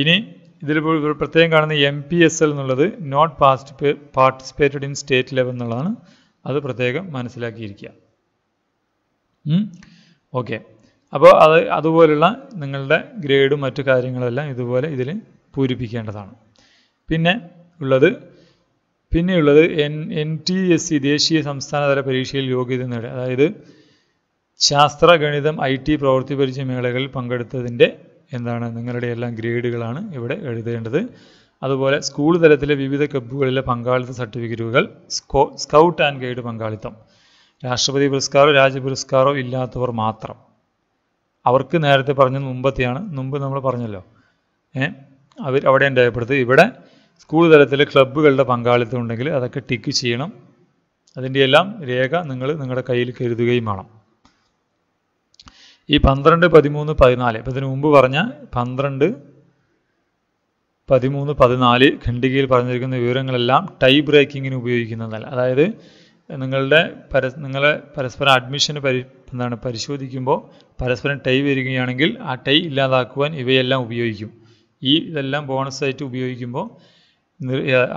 ഇനി ഇതിലിപ്പോൾ പ്രത്യേകം കാണുന്ന എം പി എസ് എൽ എന്നുള്ളത് not participate participated in state level എന്നുള്ളതാണ് അത് പ്രത്യേകം മനസ്സിലാക്കിയിരിക്കുക ഓക്കെ അപ്പോൾ അത് അതുപോലുള്ള നിങ്ങളുടെ ഗ്രേഡും മറ്റു കാര്യങ്ങളെല്ലാം ഇതുപോലെ ഇതിൽ പൂരിപ്പിക്കേണ്ടതാണ് പിന്നെ ഉള്ളത് പിന്നെയുള്ളത് N N T S C ദേശീയ സംസ്ഥാനതല പരീക്ഷയിൽ യോഗ്യത നേടുക അതായത് ശാസ്ത്ര ഗണിതം ഐ ടി പ്രവൃത്തി പരിചയ മേളകളിൽ പങ്കെടുത്തതിൻ്റെ എന്താണ് നിങ്ങളുടെ എല്ലാം ഗ്രേഡുകളാണ് ഇവിടെ എഴുതേണ്ടത് അതുപോലെ സ്കൂൾ തലത്തിലെ വിവിധ ക്ലബ്ബുകളിലെ പങ്കാളിത്ത സർട്ടിഫിക്കറ്റുകൾ സ്കോ സ്കൗട്ട് ആൻഡ് ഗൈഡ് പങ്കാളിത്തം രാഷ്ട്രപതി പുരസ്കാരോ രാജ്യ പുരസ്കാരോ ഇല്ലാത്തവർ മാത്രം അവർക്ക് നേരത്തെ പറഞ്ഞത് മുമ്പത്തെയാണ് മുമ്പ് നമ്മൾ പറഞ്ഞല്ലോ ഏഹ് അവർ അവിടെ രേഖപ്പെടുത്തി ഇവിടെ സ്കൂൾ തലത്തിൽ ക്ലബ്ബുകളുടെ പങ്കാളിത്തം ഉണ്ടെങ്കിൽ അതൊക്കെ ടിക്ക് ചെയ്യണം അതിൻ്റെ എല്ലാം രേഖ നിങ്ങൾ നിങ്ങളുടെ കയ്യിൽ കരുതുകയും വേണം ഈ പന്ത്രണ്ട് പതിമൂന്ന് പതിനാല് ഇപ്പം ഇതിനു മുമ്പ് പറഞ്ഞ പന്ത്രണ്ട് പതിമൂന്ന് പതിനാല് ഖണ്ഡികയിൽ പറഞ്ഞിരിക്കുന്ന വിവരങ്ങളെല്ലാം ടൈ ബ്രേക്കിങ്ങിന് ഉപയോഗിക്കുന്നതല്ല അതായത് നിങ്ങളുടെ പര നിങ്ങളെ പരസ്പരം അഡ്മിഷന് പരി എന്താണ് പരിശോധിക്കുമ്പോൾ പരസ്പരം ടൈ വരികയാണെങ്കിൽ ആ ടൈ ഇല്ലാതാക്കുവാൻ ഇവയെല്ലാം ഉപയോഗിക്കും ഈ ഇതെല്ലാം ബോണസ് ആയിട്ട് ഉപയോഗിക്കുമ്പോൾ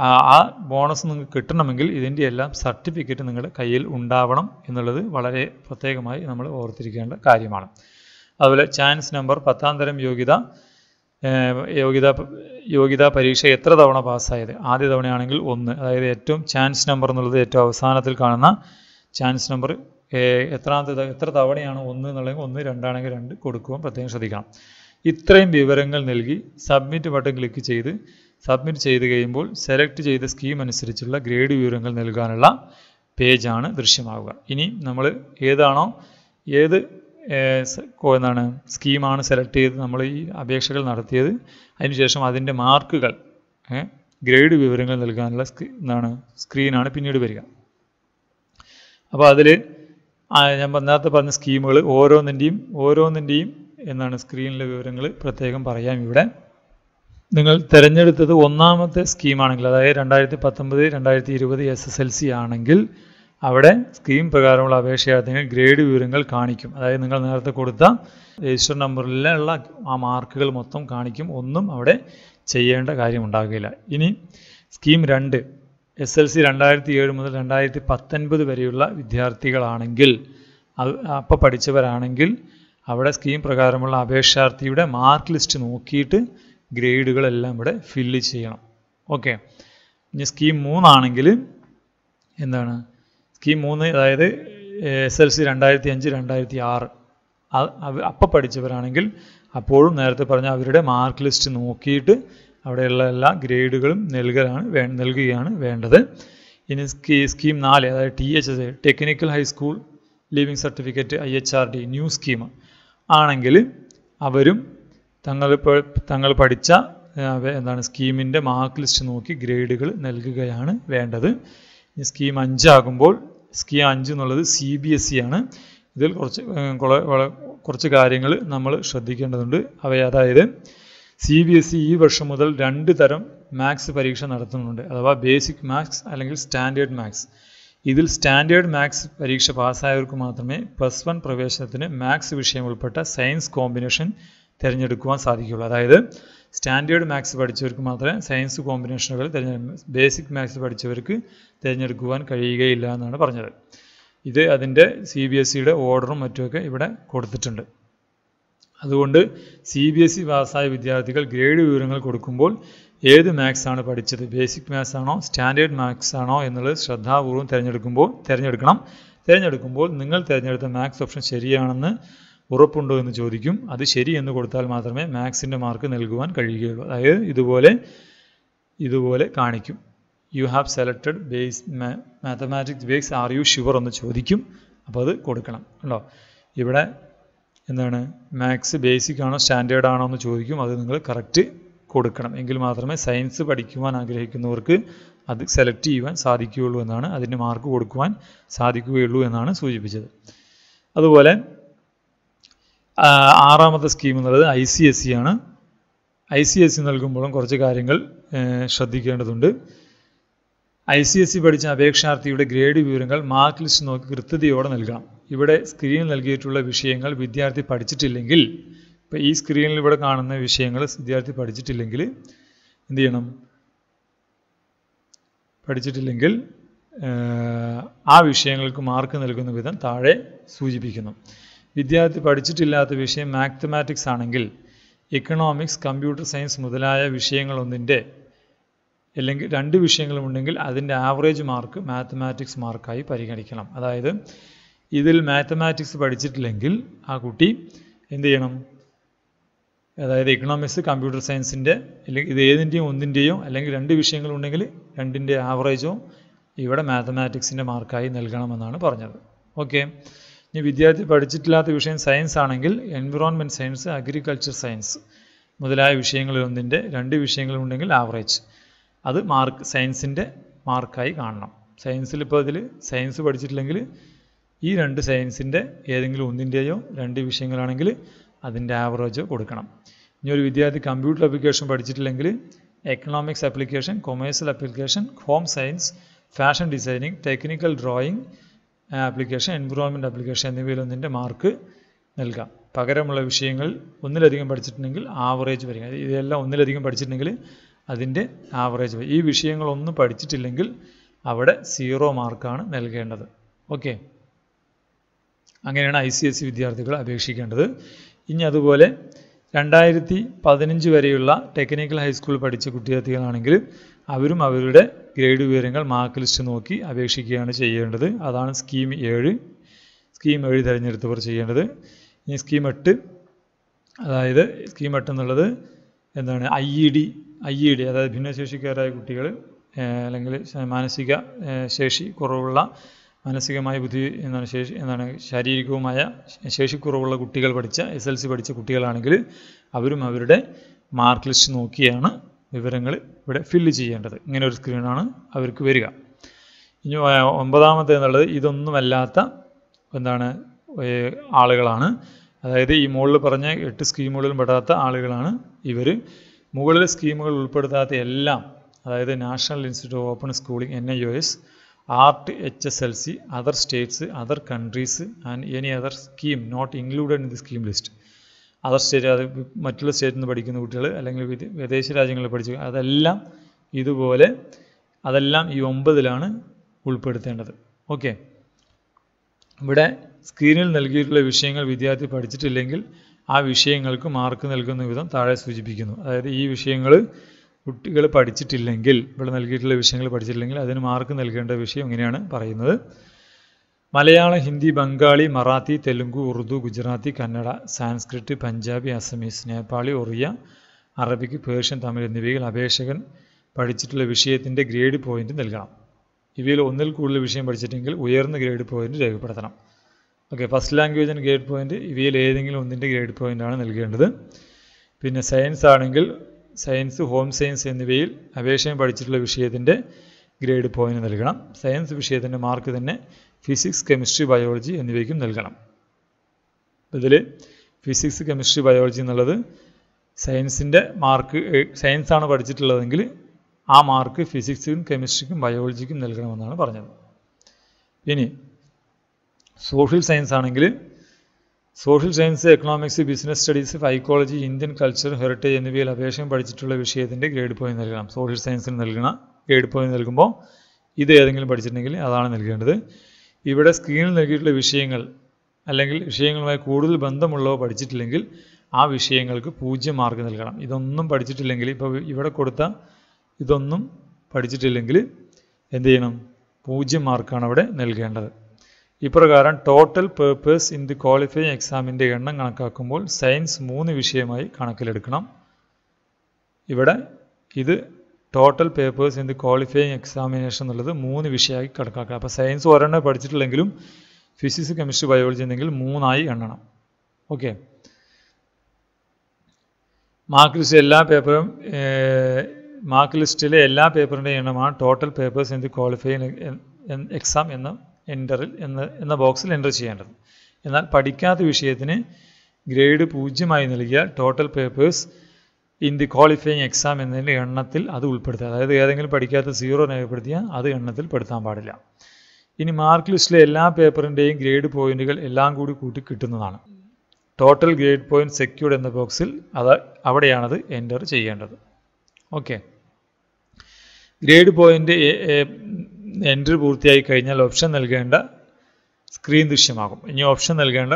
ആ ബോണസ് നിങ്ങൾക്ക് കിട്ടണമെങ്കിൽ ഇതിൻ്റെ എല്ലാം സർട്ടിഫിക്കറ്റ് നിങ്ങളുടെ കയ്യിൽ ഉണ്ടാവണം എന്നുള്ളത് വളരെ പ്രത്യേകമായി നമ്മൾ ഓർത്തിരിക്കേണ്ട കാര്യമാണ് അതുപോലെ ചാൻസ് നമ്പർ പത്താം തരം യോഗ്യത യോഗ്യത യോഗ്യതാ പരീക്ഷ എത്ര തവണ പാസ്സായത് ആദ്യ തവണയാണെങ്കിൽ ഒന്ന് അതായത് ഏറ്റവും ചാൻസ് നമ്പർ എന്നുള്ളത് ഏറ്റവും അവസാനത്തിൽ കാണുന്ന ചാൻസ് നമ്പർ എത്രാമത്തെ എത്ര തവണയാണ് ഒന്ന് എന്നുള്ളത് ഒന്ന് രണ്ടാണെങ്കിൽ രണ്ട് കൊടുക്കുവാൻ പ്രത്യേകം ശ്രദ്ധിക്കണം ഇത്രയും വിവരങ്ങൾ നൽകി സബ്മിറ്റ് ബട്ടൺ ക്ലിക്ക് ചെയ്ത് സബ്മിറ്റ് ചെയ്ത് കഴിയുമ്പോൾ സെലക്ട് ചെയ്ത സ്കീം അനുസരിച്ചുള്ള ഗ്രേഡ് വിവരങ്ങൾ നൽകാനുള്ള പേജാണ് ദൃശ്യമാവുക ഇനി നമ്മൾ ഏതാണോ ഏത് എന്താണ് സ്കീമാണ് സെലക്ട് ചെയ്ത് നമ്മൾ ഈ അപേക്ഷകൾ നടത്തിയത് അതിനുശേഷം അതിൻ്റെ മാർക്കുകൾ ഗ്രേഡ് വിവരങ്ങൾ നൽകാനുള്ള സ്ക്രീ എന്താണ് സ്ക്രീനാണ് പിന്നീട് വരിക അപ്പോൾ അതിൽ ഞാൻ നേരത്തെ പറഞ്ഞ സ്കീമുകൾ ഓരോന്നിൻ്റെയും ഓരോന്നിൻ്റെയും എന്നാണ് സ്ക്രീനിലെ വിവരങ്ങൾ പ്രത്യേകം പറയാം ഇവിടെ നിങ്ങൾ തിരഞ്ഞെടുത്തത് ഒന്നാമത്തെ സ്കീമാണെങ്കിൽ അതായത് രണ്ടായിരത്തി പത്തൊമ്പത് രണ്ടായിരത്തി ഇരുപത് എസ് എസ് എൽ സി ആണെങ്കിൽ അവിടെ സ്കീം പ്രകാരമുള്ള അപേക്ഷയാർത്ഥികൾ ഗ്രേഡ് വിവരങ്ങൾ കാണിക്കും അതായത് നിങ്ങൾ നേരത്തെ കൊടുത്ത രജിസ്റ്റർ നമ്പറിലുള്ള ആ മാർക്കുകൾ മൊത്തം കാണിക്കും ഒന്നും അവിടെ ചെയ്യേണ്ട കാര്യമുണ്ടാകുകയില്ല ഇനി സ്കീം രണ്ട് എസ് എൽ സി രണ്ടായിരത്തി ഏഴ് മുതൽ രണ്ടായിരത്തി പത്തൊൻപത് വരെയുള്ള വിദ്യാർത്ഥികളാണെങ്കിൽ അത് അപ്പോൾ പഠിച്ചവരാണെങ്കിൽ അവിടെ സ്കീം പ്രകാരമുള്ള അപേക്ഷാർത്ഥിയുടെ മാർക്ക് ലിസ്റ്റ് നോക്കിയിട്ട് ഗ്രേഡുകളെല്ലാം ഇവിടെ ഫില്ല് ചെയ്യണം ഓക്കെ ഇനി സ്കീം മൂന്നാണെങ്കിൽ എന്താണ് സ്കീം മൂന്ന് അതായത് എസ് എൽ സി രണ്ടായിരത്തി അഞ്ച് രണ്ടായിരത്തി ആറ് പഠിച്ചവരാണെങ്കിൽ അപ്പോഴും നേരത്തെ പറഞ്ഞ അവരുടെ മാർക്ക് ലിസ്റ്റ് നോക്കിയിട്ട് അവിടെയുള്ള എല്ലാ ഗ്രേഡുകളും നൽകലാണ് വേ നൽകുകയാണ് വേണ്ടത് ഇനി സ്കീ സ്കീം നാല് അതായത് T H S technical high school leaving certificate I H R D new scheme ആണെങ്കിൽ അവരും തങ്ങളിപ്പോൾ തങ്ങൾ പഠിച്ച എന്താണ് സ്കീമിൻ്റെ മാർക്ക് ലിസ്റ്റ് നോക്കി ഗ്രേഡുകൾ നൽകുകയാണ് വേണ്ടത് ഈ സ്കീം അഞ്ചാകുമ്പോൾ സ്കീം അഞ്ച് എന്നുള്ളത് സി ബി എസ് ഇ ആണ് ഇതിൽ കുറച്ച് കുറച്ച് കാര്യങ്ങൾ നമ്മൾ ശ്രദ്ധിക്കേണ്ടതുണ്ട് അവ അതായത് സി ബി എസ് ഇ ഈ വർഷം മുതൽ രണ്ട് തരം മാത്സ് പരീക്ഷ നടത്തുന്നുണ്ട് അഥവാ ബേസിക് മാത്സ് അല്ലെങ്കിൽ സ്റ്റാൻഡേർഡ് മാത്സ് ഇതിൽ സ്റ്റാൻഡേർഡ് മാത്സ് പരീക്ഷ പാസ്സായവർക്ക് മാത്രമേ പ്ലസ് വൺ പ്രവേശനത്തിന് മാത്സ് വിഷയം ഉൾപ്പെട്ട സയൻസ് കോമ്പിനേഷൻ തിരഞ്ഞെടുക്കുവാൻ സാധിക്കുകയുള്ളൂ അതായത് സ്റ്റാൻഡേർഡ് മാത്സ് പഠിച്ചവർക്ക് മാത്രമേ സയൻസ് കോമ്പിനേഷനുകൾ തിരഞ്ഞെടു ബേസിക് മാത്സ് പഠിച്ചവർക്ക് തിരഞ്ഞെടുക്കുവാൻ കഴിയുകയില്ല എന്നാണ് പറഞ്ഞത് ഇത് അതിൻ്റെ സി ബി എസ് സിയുടെ ഓർഡറും മറ്റുമൊക്കെ ഇവിടെ കൊടുത്തിട്ടുണ്ട് അതുകൊണ്ട് സി ബി എസ് സി പാസ്സായ വിദ്യാർത്ഥികൾ ഗ്രേഡ് വിവരങ്ങൾ കൊടുക്കുമ്പോൾ ഏത് മാത്സ് ആണ് പഠിച്ചത് ബേസിക് മാത്സ് ആണോ സ്റ്റാൻഡേർഡ് മാത്സ് ആണോ എന്നുള്ളത് ശ്രദ്ധാപൂർവ്വം തിരഞ്ഞെടുക്കുമ്പോൾ തിരഞ്ഞെടുക്കണം തിരഞ്ഞെടുക്കുമ്പോൾ നിങ്ങൾ തിരഞ്ഞെടുത്ത മാത്സ് ഓപ്ഷൻ ശരിയാണെന്ന് ഉറപ്പുണ്ടോ എന്ന് ചോദിക്കും അത് ശരി എന്ന് കൊടുത്താൽ മാത്രമേ മാത്സിൻ്റെ മാർക്ക് നൽകുവാൻ കഴിയുകയുള്ളൂ അതായത് ഇതുപോലെ ഇതുപോലെ കാണിക്കും you have selected base mathematics base are you sure എന്ന് ചോദിക്കും അപ്പോൾ അത് കൊടുക്കണം കേട്ടോ ഇവിടെ എന്താണ് മാത്സ് ബേസിക് ആണോ സ്റ്റാൻഡേർഡ് ആണോ എന്ന് ചോദിക്കും അത് നിങ്ങൾ കറക്റ്റ് കൊടുക്കണം എങ്കിൽ മാത്രമേ സയൻസ് പഠിക്കുവാൻ ആഗ്രഹിക്കുന്നവർക്ക് അത് സെലക്ട് ചെയ്യുവാൻ സാധിക്കുകയുള്ളൂ എന്നാണ് അതിന് മാർക്ക് കൊടുക്കുവാൻ സാധിക്കുകയുള്ളൂ എന്നാണ് സൂചിപ്പിച്ചത് അതുപോലെ ആറാമത്തെ സ്കീം എന്നുള്ളത് ഐ സി എസ് സി ആണ് ഐ സി എസ് സി നൽകുമ്പോഴും കുറച്ച് കാര്യങ്ങൾ ശ്രദ്ധിക്കേണ്ടതുണ്ട് ഐ സി എസ് സി പഠിച്ച അപേക്ഷാർത്ഥിയുടെ ഗ്രേഡ് വിവരങ്ങൾ മാർക്ക് ലിസ്റ്റ് നോക്കി കൃത്യതയോടെ നൽകണം ഇവിടെ സ്ക്രീനിൽ നൽകിയിട്ടുള്ള വിഷയങ്ങൾ വിദ്യാർത്ഥി പഠിച്ചിട്ടില്ലെങ്കിൽ ഇപ്പോൾ ഈ സ്ക്രീനിൽ ഇവിടെ കാണുന്ന വിഷയങ്ങൾ വിദ്യാർത്ഥി പഠിച്ചിട്ടില്ലെങ്കിൽ എന്ത് ചെയ്യണം പഠിച്ചിട്ടില്ലെങ്കിൽ ആ വിഷയങ്ങൾക്ക് മാർക്ക് നൽകുന്ന വിധം താഴെ സൂചിപ്പിക്കുന്നു വിദ്യാർത്ഥി പഠിച്ചിട്ടില്ലാത്ത വിഷയം മാത്തമാറ്റിക്സ് ആണെങ്കിൽ എക്കണോമിക്സ് കമ്പ്യൂട്ടർ സയൻസ് മുതലായ വിഷയങ്ങളൊന്നിൻ്റെ അല്ലെങ്കിൽ രണ്ട് ഉണ്ടെങ്കിൽ അതിൻ്റെ ആവറേജ് മാർക്ക് മാത്തമാറ്റിക്സ് മാർക്കായി പരിഗണിക്കണം അതായത് ഇതിൽ മാത്തമാറ്റിക്സ് പഠിച്ചിട്ടില്ലെങ്കിൽ ആ കുട്ടി എന്ത് ചെയ്യണം അതായത് ഇക്കണോമിക്സ് കമ്പ്യൂട്ടർ സയൻസിൻ്റെ അല്ലെങ്കിൽ ഇത് ഏതിൻ്റെയും ഒന്നിൻ്റെയോ അല്ലെങ്കിൽ രണ്ട് വിഷയങ്ങളുണ്ടെങ്കിൽ രണ്ടിൻ്റെ ആവറേജോ ഇവിടെ മാത്തമാറ്റിക്സിൻ്റെ മാർക്കായി നൽകണമെന്നാണ് പറഞ്ഞത് ഓക്കെ ഇനി വിദ്യാർത്ഥി പഠിച്ചിട്ടില്ലാത്ത വിഷയം സയൻസ് ആണെങ്കിൽ എൻവിറോൺമെൻറ്റ് സയൻസ് അഗ്രികൾച്ചർ സയൻസ് മുതലായ വിഷയങ്ങളിൽ ഒന്നിൻ്റെ രണ്ട് വിഷയങ്ങളുണ്ടെങ്കിൽ ആവറേജ് അത് മാർക്ക് സയൻസിൻ്റെ മാർക്കായി കാണണം സയൻസിൽ ഇപ്പോൾ അതിൽ സയൻസ് പഠിച്ചിട്ടില്ലെങ്കിൽ ഈ രണ്ട് സയൻസിൻ്റെ ഏതെങ്കിലും ഒന്നിൻ്റെയോ രണ്ട് വിഷയങ്ങളാണെങ്കിൽ അതിൻ്റെ ആവറേജ് കൊടുക്കണം ഇനി ഒരു വിദ്യാർത്ഥി കമ്പ്യൂട്ടർ അപ്ലിക്കേഷൻ പഠിച്ചിട്ടില്ലെങ്കിൽ economics application commercial application home science fashion designing technical drawing application environment application എന്നിവയിലൊന്നിൻ്റെ മാർക്ക് നൽകാം പകരമുള്ള വിഷയങ്ങൾ ഒന്നിലധികം പഠിച്ചിട്ടുണ്ടെങ്കിൽ ആവറേജ് വരിക ഇതെല്ലാം ഒന്നിലധികം പഠിച്ചിട്ടുണ്ടെങ്കിൽ അതിൻ്റെ ആവറേജ് വരും ഈ വിഷയങ്ങളൊന്നും പഠിച്ചിട്ടില്ലെങ്കിൽ അവിടെ സീറോ മാർക്കാണ് നൽകേണ്ടത് ഓക്കെ അങ്ങനെയാണ് I C S C e വിദ്യാർത്ഥികൾ അപേക്ഷിക്കേണ്ടത് ഇനി അതുപോലെ രണ്ടായിരത്തി പതിനഞ്ച് വരെയുള്ള ടെക്നിക്കൽ ഹൈസ്കൂൾ പഠിച്ച കുട്ടികൾക്കാണെങ്കിൽ അവരും അവരുടെ ഗ്രേഡ് വിവരങ്ങൾ മാർക്ക് ലിസ്റ്റ് നോക്കി അപേക്ഷിക്കുകയാണ് ചെയ്യേണ്ടത് അതാണ് സ്കീം ഏഴ് സ്കീം ഏഴ് തിരഞ്ഞെടുത്തവർ ചെയ്യേണ്ടത് ഇനി സ്കീം എട്ട് അതായത് സ്കീം എട്ട് എന്നുള്ളത് എന്താണ് I E D I E D അതായത് ഭിന്നശേഷിക്കാരായ കുട്ടികൾ അല്ലെങ്കിൽ മാനസിക ശേഷി കുറവുള്ള മാനസികമായ ബുദ്ധി എന്നാണ് ശേഷി എന്താണ് ശാരീരികവുമായ ശേഷിക്കുറവുള്ള കുട്ടികൾ പഠിച്ച എസ് എൽ സി പഠിച്ച കുട്ടികളാണെങ്കിൽ അവരും അവരുടെ മാർക്ക് ലിസ്റ്റ് നോക്കിയാണ് വിവരങ്ങൾ ഇവിടെ ഫില്ല് ചെയ്യേണ്ടത് ഇങ്ങനെ ഒരു സ്ക്രീനാണ് അവർക്ക് വരിക ഇനി ഒമ്പതാമത്തെ എന്നുള്ളത് ഇതൊന്നുമല്ലാത്ത എന്താണ് ആളുകളാണ് അതായത് ഈ മുകളിൽ പറഞ്ഞ എട്ട് സ്കീമുകളിലും പെടാത്ത ആളുകളാണ് ഇവർ മുകളിലെ സ്കീമുകൾ ഉൾപ്പെടുത്താത്ത എല്ലാം അതായത് national institute of open schooling N I O S art H S L C other states other countries and any other scheme not included in the scheme list other state അത് മറ്റുള്ള സ്റ്റേറ്റിൽ നിന്ന് പഠിക്കുന്ന കുട്ടികൾ അല്ലെങ്കിൽ വിദേശ രാജ്യങ്ങളിൽ പഠിച്ച അതെല്ലാം ഇതുപോലെ അതെല്ലാം ഈ ഒമ്പതിലാണ് ഉൾപ്പെടുത്തേണ്ടത് ഓക്കെ ഇവിടെ സ്ക്രീനിൽ നൽകിയിട്ടുള്ള വിഷയങ്ങൾ വിദ്യാർത്ഥി പഠിച്ചിട്ടില്ലെങ്കിൽ ആ വിഷയങ്ങൾക്ക് മാർക്ക് നൽകുന്ന വിധം താഴെ സൂചിപ്പിക്കുന്നു അതായത് ഈ വിഷയങ്ങൾ കുട്ടികൾ പഠിച്ചിട്ടില്ലെങ്കിൽ ഇവിടെ നൽകിയിട്ടുള്ള വിഷയങ്ങൾ പഠിച്ചിട്ടില്ലെങ്കിൽ അതിന് മാർക്ക് നൽകേണ്ട വിഷയം ഇങ്ങനെയാണ് പറയുന്നത് മലയാളം ഹിന്ദി ബംഗാളി മറാത്തി തെലുങ്ക് ഉറുദു ഗുജറാത്തി കന്നഡ സാൻസ്ക്രിറ്റ് പഞ്ചാബി അസമീസ് നേപ്പാളി ഒറിയ അറബിക്ക് പേർഷ്യൻ തമിഴ് എന്നിവയിൽ അപേക്ഷകൻ പഠിച്ചിട്ടുള്ള വിഷയത്തിൻ്റെ ഗ്രേഡ് പോയിന്റ് നൽകണം ഇവയിൽ ഒന്നിൽ കൂടുതൽ വിഷയം പഠിച്ചിട്ടെങ്കിൽ ഉയർന്ന ഗ്രേഡ് പോയിന്റ് രേഖപ്പെടുത്തണം okay first language grade point ഇവയിൽ ഏതെങ്കിലും ഒന്നിൻ്റെ ഗ്രേഡ് ആണ് നൽകേണ്ടത് പിന്നെ സയൻസ് ആണെങ്കിൽ സയൻസ് ഹോം സയൻസ് എന്നിവയിൽ അപേക്ഷയും പഠിച്ചിട്ടുള്ള വിഷയത്തിൻ്റെ ഗ്രേഡ് പോയിന്റ് നൽകണം സയൻസ് വിഷയത്തിൻ്റെ മാർക്ക് തന്നെ ഫിസിക്സ് കെമിസ്ട്രി ബയോളജി എന്നിവയ്ക്കും നൽകണം ഇതിൽ ഫിസിക്സ് കെമിസ്ട്രി ബയോളജി എന്നുള്ളത് സയൻസിൻ്റെ മാർക്ക് സയൻസാണ് പഠിച്ചിട്ടുള്ളതെങ്കിൽ ആ മാർക്ക് ഫിസിക്സിനും കെമിസ്ട്രിക്കും ബയോളജിക്കും നൽകണമെന്നാണ് പറഞ്ഞത് ഇനി സോഷ്യൽ സയൻസ് ആണെങ്കിൽ social science economics business studies psychology Indian culture heritage എന്നിവയിൽ അപേക്ഷയും പഠിച്ചിട്ടുള്ള വിഷയത്തിൻ്റെ ഗ്രേഡ് പോയിന്റ് നൽകണം സോഷ്യൽ സയൻസിന് നൽകണം ഗ്രേഡ് പോയിന്റ് നൽകുമ്പോൾ ഇത് ഏതെങ്കിലും പഠിച്ചിട്ടുണ്ടെങ്കിൽ അതാണ് നൽകേണ്ടത് ഇവിടെ സ്ക്രീനിൽ നൽകിയിട്ടുള്ള വിഷയങ്ങൾ അല്ലെങ്കിൽ വിഷയങ്ങളുമായി കൂടുതൽ ബന്ധമുള്ളവ പഠിച്ചിട്ടില്ലെങ്കിൽ ആ വിഷയങ്ങൾക്ക് പൂജ്യം മാർക്ക് നൽകണം ഇതൊന്നും പഠിച്ചിട്ടില്ലെങ്കിൽ ഇപ്പോൾ ഇവിടെ കൊടുത്ത ഇതൊന്നും പഠിച്ചിട്ടില്ലെങ്കിൽ എന്ത് ചെയ്യണം പൂജ്യം മാർക്കാണ് അവിടെ നൽകേണ്ടത് ഇപ്രകാരം total papers in the qualifying എക്സാമിൻ്റെ എണ്ണം കണക്കാക്കുമ്പോൾ സയൻസ് മൂന്ന് വിഷയമായി കണക്കിലെടുക്കണം ഇവിടെ ഇത് total papers in the qualifying examination എന്നുള്ളത് മൂന്ന് വിഷയമായി കണക്കാക്കുക അപ്പോൾ സയൻസ് ഒരെണ്ണം പഠിച്ചിട്ടില്ലെങ്കിലും ഫിസിക്സ് കെമിസ്ട്രി ബയോളജി എന്നെങ്കിൽ മൂന്നായി എണ്ണണം ഓക്കെ മാർക്ക് ലിസ്റ്റ് എല്ലാ പേപ്പറും മാർക്ക് ലിസ്റ്റിലെ എല്ലാ പേപ്പറിൻ്റെയും എണ്ണമാണ് total papers in the qualify exam എന്ന് എൻ്ററിൽ എന്ന് എന്ന ബോക്സിൽ എൻ്റർ ചെയ്യേണ്ടത് എന്നാൽ പഠിക്കാത്ത വിഷയത്തിന് ഗ്രേഡ് പൂജ്യമായി നൽകിയ total papers in the qualifying exam എന്നതിൻ്റെ എണ്ണത്തിൽ അത് ഉൾപ്പെടുത്തുക അതായത് ഏതെങ്കിലും പഠിക്കാത്ത സീറോ രേഖപ്പെടുത്തിയാൽ അത് എണ്ണത്തിൽ പെടുത്താൻ പാടില്ല ഇനി മാർക്ക് ലിസ്റ്റിലെ എല്ലാ പേപ്പറിൻ്റെയും ഗ്രേഡ് പോയിന്റുകൾ എല്ലാം കൂടി കൂട്ടി കിട്ടുന്നതാണ് ടോട്ടൽ ഗ്രേഡ് പോയിന്റ് സെക്യൂർഡ് എന്ന ബോക്സിൽ അത് അവിടെയാണത് എൻ്റർ ചെയ്യേണ്ടത് ഓക്കെ ഗ്രേഡ് പോയിന്റ് എൻട്രി പൂർത്തിയായി കഴിഞ്ഞാൽ ഓപ്ഷൻ നൽകേണ്ട സ്ക്രീൻ ദൃശ്യമാകും ഇനി ഓപ്ഷൻ നൽകേണ്ട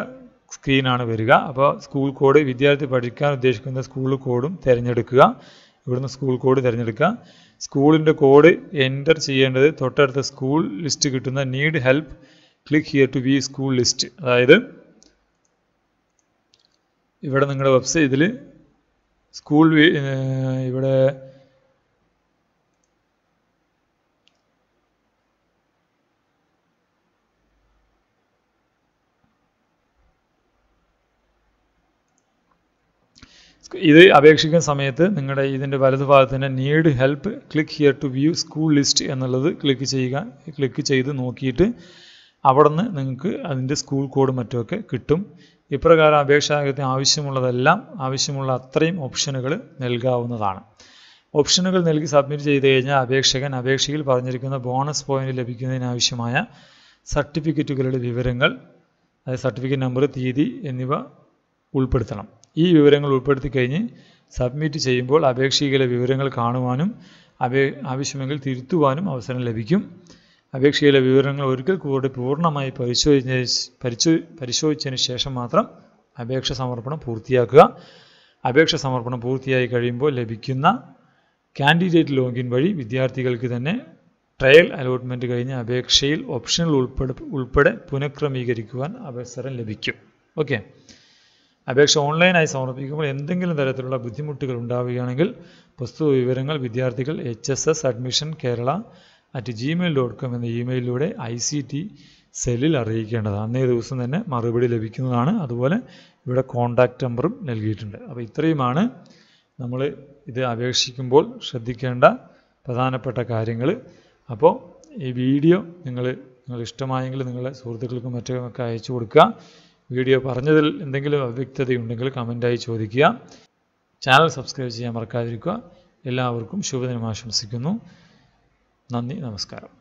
സ്ക്രീനാണ് വരിക അപ്പോൾ സ്കൂൾ കോഡ് വിദ്യാർത്ഥി പഠിക്കാൻ ഉദ്ദേശിക്കുന്ന സ്കൂൾ കോഡും തിരഞ്ഞെടുക്കുക ഇവിടുന്ന് സ്കൂൾ കോഡ് തിരഞ്ഞെടുക്കുക സ്കൂളിൻ്റെ കോഡ് എൻ്റർ ചെയ്യേണ്ടത് തൊട്ടടുത്ത സ്കൂൾ ലിസ്റ്റ് കിട്ടുന്ന need help click here to be school list അതായത് ഇവിടെ നിങ്ങളുടെ വെബ്സൈറ്റ് ഇതിൽ സ്കൂൾ ഇവിടെ ഇത് അപേക്ഷിക്കുന്ന സമയത്ത് നിങ്ങളുടെ ഇതിൻ്റെ വലതുഭാഗത്ത് തന്നെ need help click here to view school list എന്നുള്ളത് ക്ലിക്ക് ചെയ്യുക ക്ലിക്ക് ചെയ്ത് നോക്കിയിട്ട് അവിടുന്ന് നിങ്ങൾക്ക് അതിൻ്റെ സ്കൂൾ കോഡ് മറ്റുമൊക്കെ കിട്ടും ഇപ്രകാരം അപേക്ഷാകത്തിന് ആവശ്യമുള്ളതെല്ലാം ആവശ്യമുള്ള അത്രയും ഓപ്ഷനുകൾ നൽകാവുന്നതാണ് ഓപ്ഷനുകൾ നൽകി സബ്മിറ്റ് ചെയ്ത് കഴിഞ്ഞാൽ അപേക്ഷകൻ അപേക്ഷയിൽ പറഞ്ഞിരിക്കുന്ന ബോണസ് പോയിന്റ് ലഭിക്കുന്നതിനാവശ്യമായ സർട്ടിഫിക്കറ്റുകളുടെ വിവരങ്ങൾ അതായത് സർട്ടിഫിക്കറ്റ് നമ്പർ തീയതി എന്നിവ ഉൾപ്പെടുത്തണം ഈ വിവരങ്ങൾ ഉൾപ്പെടുത്തി കഴിഞ്ഞ് സബ്മിറ്റ് ചെയ്യുമ്പോൾ അപേക്ഷയിലെ വിവരങ്ങൾ കാണുവാനും അപേ ആവശ്യമെങ്കിൽ തിരുത്തുവാനും അവസരം ലഭിക്കും അപേക്ഷയിലെ വിവരങ്ങൾ ഒരിക്കൽ കൂടി പൂർണ്ണമായി പരിശോധിച്ച പരിശോ പരിശോധിച്ചതിന് ശേഷം മാത്രം അപേക്ഷ സമർപ്പണം പൂർത്തിയാക്കുക അപേക്ഷ സമർപ്പണം പൂർത്തിയായി കഴിയുമ്പോൾ ലഭിക്കുന്ന കാൻഡിഡേറ്റ് ലോഗിൻ വഴി വിദ്യാർത്ഥികൾക്ക് തന്നെ ട്രയൽ അലോട്ട്മെൻറ്റ് കഴിഞ്ഞ അപേക്ഷയിൽ ഓപ്ഷനുകൾ ഉൾപ്പെടെ ഉൾപ്പെടെ പുനഃക്രമീകരിക്കുവാൻ അവസരം ലഭിക്കും ഓക്കെ അപേക്ഷ ഓൺലൈനായി സമർപ്പിക്കുമ്പോൾ എന്തെങ്കിലും തരത്തിലുള്ള ബുദ്ധിമുട്ടുകൾ ഉണ്ടാവുകയാണെങ്കിൽ പ്രസ്തുത വിവരങ്ങൾ വിദ്യാർത്ഥികൾ H S S admission Kerala at Gmail dot com എന്ന ഇമെയിലിലൂടെ ഐ സി ടി സെല്ലിൽ അറിയിക്കേണ്ടതാണ് അന്നേ ദിവസം തന്നെ മറുപടി ലഭിക്കുന്നതാണ് അതുപോലെ ഇവിടെ കോൺടാക്റ്റ് നമ്പറും നൽകിയിട്ടുണ്ട് അപ്പോൾ ഇത്രയുമാണ് നമ്മൾ ഇത് അപേക്ഷിക്കുമ്പോൾ ശ്രദ്ധിക്കേണ്ട പ്രധാനപ്പെട്ട കാര്യങ്ങൾ അപ്പോൾ ഈ വീഡിയോ നിങ്ങൾ നിങ്ങൾ ഇഷ്ടമായെങ്കിൽ നിങ്ങളുടെ സുഹൃത്തുക്കൾക്കും മറ്റൊക്കെ അയച്ചു കൊടുക്കുക വീഡിയോ പറഞ്ഞതിൽ എന്തെങ്കിലും അവ്യക്തതയുണ്ടെങ്കിൽ കമൻറ്റായി ചോദിക്കുക ചാനൽ സബ്സ്ക്രൈബ് ചെയ്യാൻ മറക്കാതിരിക്കുക എല്ലാവർക്കും ശുഭദിനം ആശംസിക്കുന്നു നന്ദി നമസ്കാരം